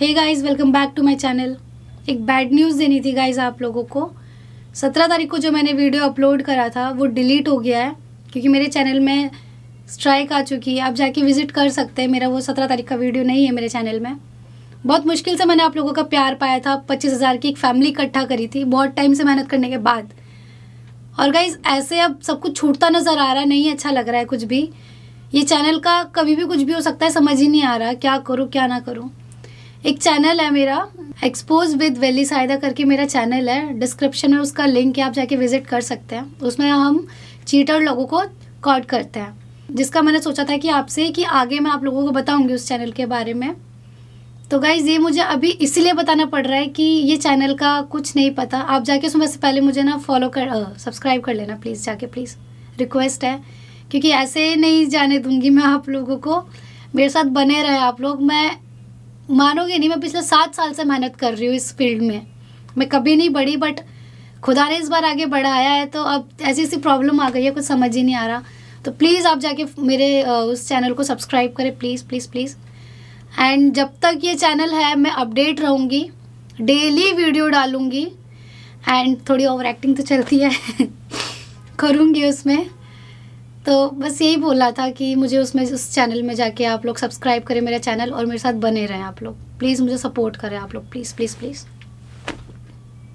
hey guys welcome back to my channel एक bad news देनी थी गाइस आप लोगों को सत्रह तारीख को जो मैंने वीडियो अपलोड करा था वो डिलीट हो गया है क्योंकि मेरे चैनल में स्ट्राइक आ चुकी है आप जाके विज़िट कर सकते हैं मेरा वो सत्रह तारीख का वीडियो नहीं है मेरे चैनल में बहुत मुश्किल से मैंने आप लोगों का प्यार पाया था पच्चीस हज़ार की एक फैमिली इकट्ठा करी थी बहुत टाइम से मेहनत करने के बाद और गाइज ऐसे अब सब कुछ छूटता नज़र आ रहा है नहीं अच्छा लग रहा है कुछ भी ये चैनल का कभी भी कुछ भी हो सकता है समझ ही नहीं आ रहा क्या करूँ क्या ना करूँ एक चैनल है मेरा एक्सपोज विद वेली सायदा करके मेरा चैनल है डिस्क्रिप्शन में उसका लिंक है आप जाके विजिट कर सकते हैं उसमें हम चीटर लोगों को कॉड करते हैं जिसका मैंने सोचा था कि आपसे कि आगे मैं आप लोगों को बताऊंगी उस चैनल के बारे में तो गाइज़ ये मुझे अभी इसीलिए बताना पड़ रहा है कि ये चैनल का कुछ नहीं पता आप जाके सुबह से पहले मुझे ना फॉलो कर सब्सक्राइब कर लेना प्लीज़ जाके प्लीज़ रिक्वेस्ट है क्योंकि ऐसे नहीं जाने दूंगी मैं आप लोगों को मेरे साथ बने रहे आप लोग मैं मानोगे नहीं मैं पिछले सात साल से मेहनत कर रही हूँ इस फील्ड में मैं कभी नहीं बढ़ी बट खुदा ने इस बार आगे बढ़ाया है तो अब ऐसी ऐसी प्रॉब्लम आ गई है कुछ समझ ही नहीं आ रहा तो प्लीज़ आप जाके मेरे उस चैनल को सब्सक्राइब करें प्लीज़ प्लीज़ प्लीज़ एंड जब तक ये चैनल है मैं अपडेट रहूँगी डेली वीडियो डालूँगी एंड थोड़ी ओवर एक्टिंग तो चलती है करूँगी उसमें तो बस यही बोला था कि मुझे उसमें उस चैनल में जाके आप लोग सब्सक्राइब करें मेरा चैनल और मेरे साथ बने रहें आप लोग प्लीज़ मुझे सपोर्ट करें आप लोग प्लीज़ प्लीज़ प्लीज़